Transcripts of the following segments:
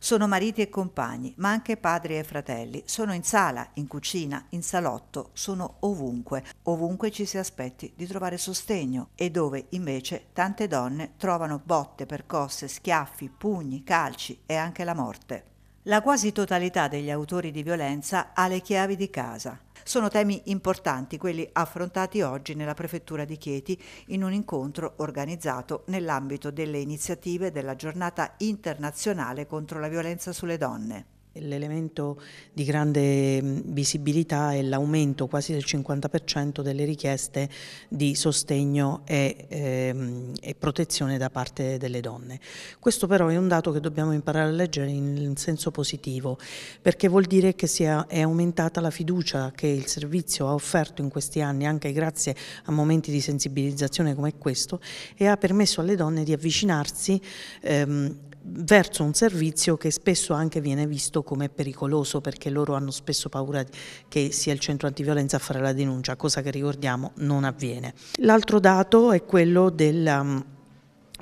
Sono mariti e compagni, ma anche padri e fratelli. Sono in sala, in cucina, in salotto, sono ovunque, ovunque ci si aspetti di trovare sostegno e dove invece tante donne trovano botte, percosse, schiaffi, pugni, calci e anche la morte. La quasi totalità degli autori di violenza ha le chiavi di casa. Sono temi importanti quelli affrontati oggi nella prefettura di Chieti in un incontro organizzato nell'ambito delle iniziative della giornata internazionale contro la violenza sulle donne. L'elemento di grande visibilità è l'aumento quasi del 50% delle richieste di sostegno e, ehm, e, protezione da parte delle donne. Questo però è un dato che dobbiamo imparare a leggere in senso positivo perché vuol dire che sia, è aumentata la fiducia che il servizio ha offerto in questi anni anche grazie a momenti di sensibilizzazione come questo e ha permesso alle donne di avvicinarsi ehm, verso un servizio che spesso anche viene visto come pericoloso perché loro hanno spesso paura che sia il centro antiviolenza a fare la denuncia, cosa che ricordiamo non avviene. L'altro dato è quello della mm,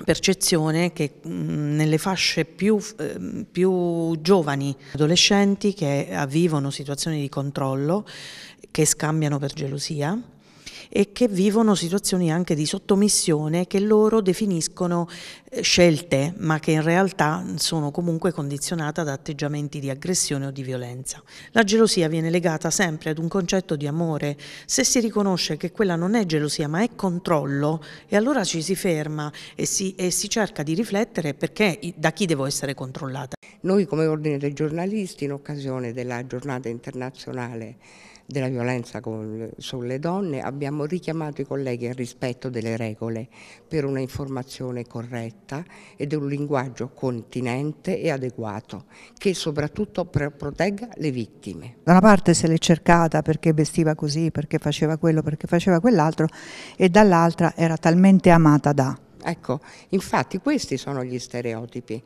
percezione che mm, nelle fasce più, ehm, più giovani, adolescenti che vivono situazioni di controllo, che scambiano per gelosia, e che vivono situazioni anche di sottomissione che loro definiscono eh, scelte, ma che in realtà sono comunque condizionate da atteggiamenti di aggressione o di violenza. La gelosia viene legata sempre ad un concetto di amore. Se si riconosce che quella non è gelosia, ma è controllo, e allora ci si ferma e si, e si cerca di riflettere perché da chi devo essere controllata. Noi come Ordine dei giornalisti, in occasione della giornata internazionale della violenza con, sulle donne, abbiamo richiamato i colleghi al rispetto delle regole per una informazione corretta ed un linguaggio continente e adeguato che soprattutto protegga le vittime. Da una parte se l'è cercata perché vestiva così, perché faceva quello, perché faceva quell'altro e dall'altra era talmente amata da... Ecco, infatti questi sono gli stereotipi.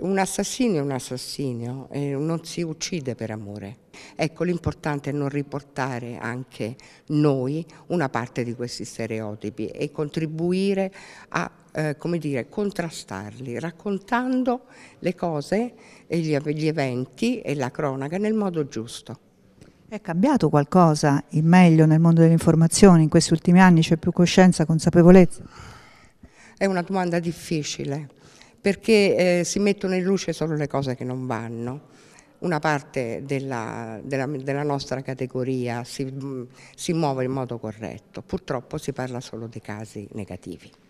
Un assassino è un assassino, eh, non si uccide per amore. Ecco, l'importante è non riportare anche noi una parte di questi stereotipi e contribuire a eh, come dire, contrastarli, raccontando le cose, gli, gli eventi e la cronaca nel modo giusto. È cambiato qualcosa in meglio nel mondo dell'informazione in questi ultimi anni? C'è più coscienza, consapevolezza? È una domanda difficile perché eh, si mettono in luce solo le cose che non vanno una parte della, della, della nostra categoria si, si muove in modo corretto. Purtroppo si parla solo di casi negativi.